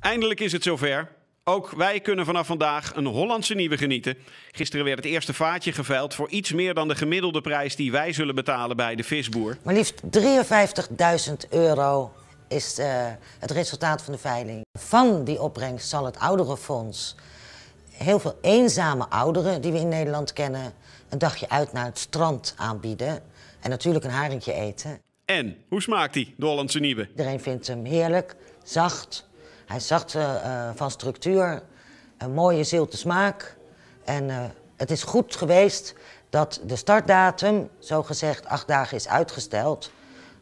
Eindelijk is het zover. Ook wij kunnen vanaf vandaag een Hollandse nieuwe genieten. Gisteren werd het eerste vaatje geveild voor iets meer dan de gemiddelde prijs die wij zullen betalen bij de visboer. Maar liefst 53.000 euro is eh, het resultaat van de veiling. Van die opbrengst zal het ouderenfonds heel veel eenzame ouderen die we in Nederland kennen een dagje uit naar het strand aanbieden. En natuurlijk een haringje eten. En, hoe smaakt die, de Hollandse Nieuwe? Iedereen vindt hem heerlijk, zacht, hij zag ze eh, eh, van structuur, een mooie zilte smaak. En eh, het is goed geweest dat de startdatum, zo gezegd, acht dagen is uitgesteld.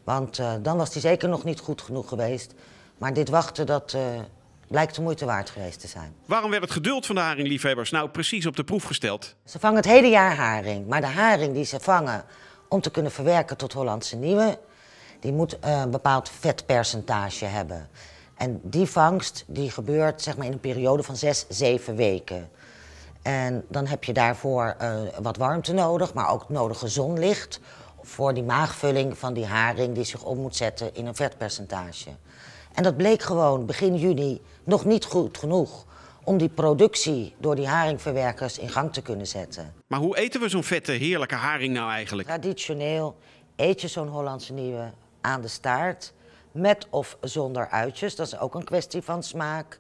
Want dan was die zeker nog niet goed genoeg geweest. Maar dit wachten, dat blijkt de moeite waard geweest te zijn. Waarom werd het geduld van de haringliefhebbers nou precies op de proef gesteld? Ze vangen het hele jaar haring. Maar de haring die ze vangen om te kunnen verwerken tot Hollandse Nieuwe... die moet een bepaald vetpercentage hebben. En die vangst die gebeurt zeg maar, in een periode van zes, zeven weken. En dan heb je daarvoor eh, wat warmte nodig, maar ook het nodige zonlicht voor die maagvulling van die haring die zich op moet zetten in een vetpercentage. En dat bleek gewoon begin juni nog niet goed genoeg om die productie door die haringverwerkers in gang te kunnen zetten. Maar hoe eten we zo'n vette, heerlijke haring nou eigenlijk? Traditioneel eet je zo'n Hollandse nieuwe aan de staart met of zonder uitjes. Dat is ook een kwestie van smaak.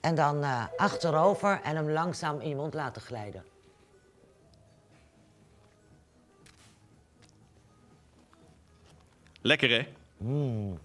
En dan eh, achterover en hem langzaam in je mond laten glijden. Lekker hè? Mmm.